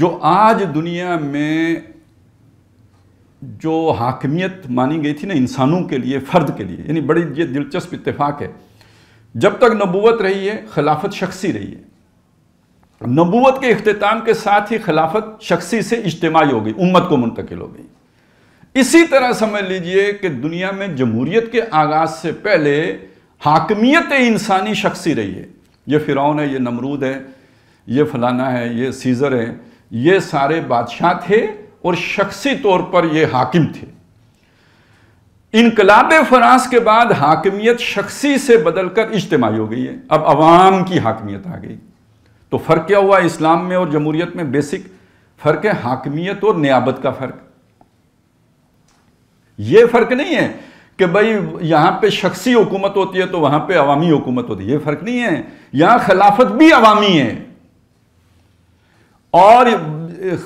जो आज दुनिया में जो हाकमियत मानी गई थी ना इंसानों के लिए फ़र्द के लिए यानी बड़ी ये दिलचस्प इतफाक़ है जब तक नबूवत रही है खिलाफत शख्सी रही है नबूवत के अख्ताम के साथ ही खिलाफत शख्सी से इज्तमाही हो गई उम्मत को मुंतकिल हो गई इसी तरह समझ लीजिए कि दुनिया में जमहूरीत के आगाज से पहले हाकमियत इंसानी शख्सी रही है ये फ़िरौन है ये नमरूद है ये फलाना है ये सीज़र है ये सारे बादशाह थे और शख्सी तौर पर ये हाकिम थे इनकलाब फरास के बाद हाकमियत शख्सी से बदलकर इज्तमाही हो गई है अब अवाम की हाकमियत आ गई तो फ़र्क क्या हुआ इस्लाम में और जमहूरियत में बेसिक फ़र्क है हाकमियत और नियाबत का फ़र्क यह फ़र्क नहीं है कि भाई यहां पे शख्सी हुकूमत होती है तो वहां पे अवामी हुकूमत होती है यह फ़र्क नहीं है यहां खिलाफत भी अवामी है और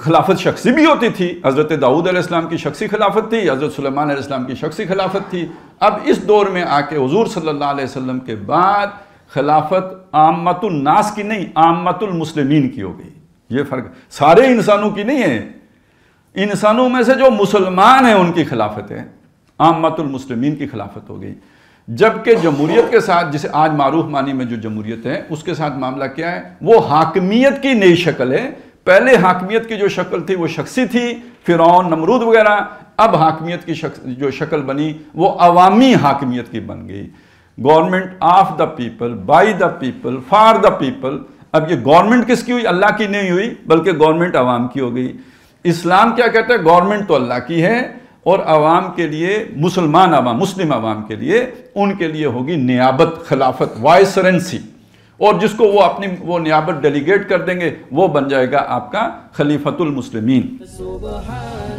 खिलाफत शख्सी भी होती थी हज़रत दाऊद अलैहिस्सलाम की शख्सी खिलाफत थी हज़रत सलमान अलैहिस्सलाम की शख्सी खिलाफत थी अब इस दौर में आके हजूर सल्लल्लाहु अलैहि वसल्लम के बाद खिलाफत आमतुलनास की नहीं आमतुलमसलिमिन की हो गई ये फ़र्क सारे इंसानों की नहीं है इंसानों में से जो मुसलमान हैं उनकी खिलाफत है आमतुलमसलिमिन की खिलाफत हो गई जबकि जमहूरीत के साथ जिसे आज मारूफ मानी में जो जमहूरीत है उसके साथ मामला क्या है वो हाकमियत की नई शक्ल है पहले हाकमियत की जो शक्ल थी वो शख्सी थी फिर नमरूद वगैरह अब हाकमियत की शक, जो शक्ल बनी वो अवामी हाकमियत की बन गई government of the people by the people for the people अब ये गवर्नमेंट किसकी हुई अल्लाह की नहीं हुई बल्कि गवर्नमेंट आवाम की हो गई इस्लाम क्या कहता है गवर्नमेंट तो अल्लाह की है और आवाम के लिए मुसलमान आवाम मुस्लिम आवाम के लिए उनके लिए होगी नियाबत खिलाफत वायसरेंसी और जिसको वो अपनी वो नियाबत डेलीगेट कर देंगे वो बन जाएगा आपका खलीफतुल मुस्लिमीन